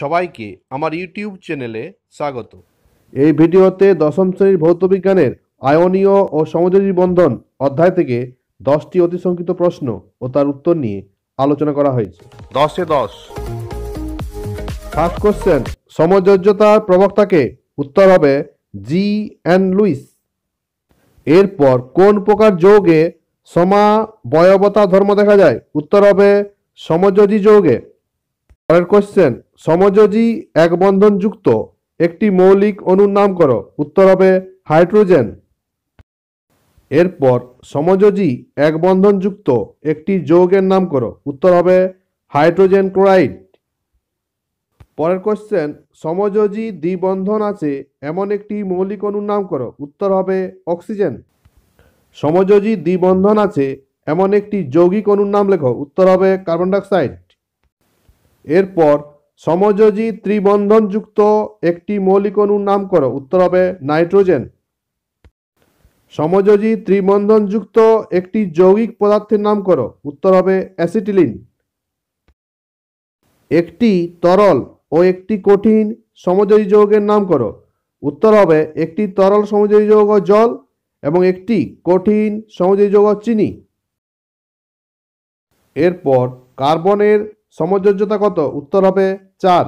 সবাইকে আমার ইউটিউব চ্যানেলে স্বাগত এই ভিডিওতে দশম শ্রেণীর ভৌতবিজ্ঞানের আয়নীয় ও সমযোজী বন্ধন অধ্যায় থেকে দশটি অতি প্রশ্ন ও তার উত্তর নিয়ে আলোচনা করা হয়েছে দশে দশ ফার্স্ট কোশ্চেন সমযোজ্যতার প্রবক্তাকে উত্তর হবে জি অ্যান্ড লুইস এরপর কোন প্রকার যৌগে সমাবয়বতা ধর্ম দেখা যায় উত্তর হবে সমযোজী যৌগে পরের কোশ্চেন সমযোজী এক বন্ধন যুক্ত একটি মৌলিক অনুর নাম করো উত্তর হবে হাইড্রোজেন এরপর সমযোজী এক বন্ধন যুক্ত একটি যৌগের নাম করো উত্তর হবে হাইড্রোজেন ক্লোরাইড পরের কোশ্চেন সমযোজী দ্বিবন্ধন আছে এমন একটি মৌলিক অনুর নাম করো উত্তর হবে অক্সিজেন সমযোজী দ্বিবন্ধন আছে এমন একটি যৌগিক অনুর নাম লেখো উত্তর হবে কার্বন ডাইঅক্সাইড এরপর সমযোজী ত্রিবন্ধনযুক্ত একটি মৌলিক অণুর নাম করো উত্তর হবে নাইট্রোজেন সমযোজী ত্রিবন্ধনযুক্ত একটি যৌগিক পদার্থের নাম করো উত্তর হবে অ্যাসিটিলিন একটি তরল ও একটি কঠিন সমযোজী যৌগের নাম করো উত্তর হবে একটি তরল সমযোজী যৌগ জল এবং একটি কঠিন সমযোজী যৌগ চিনি এরপর কার্বনের সমযোজ্যতা কত উত্তর হবে চার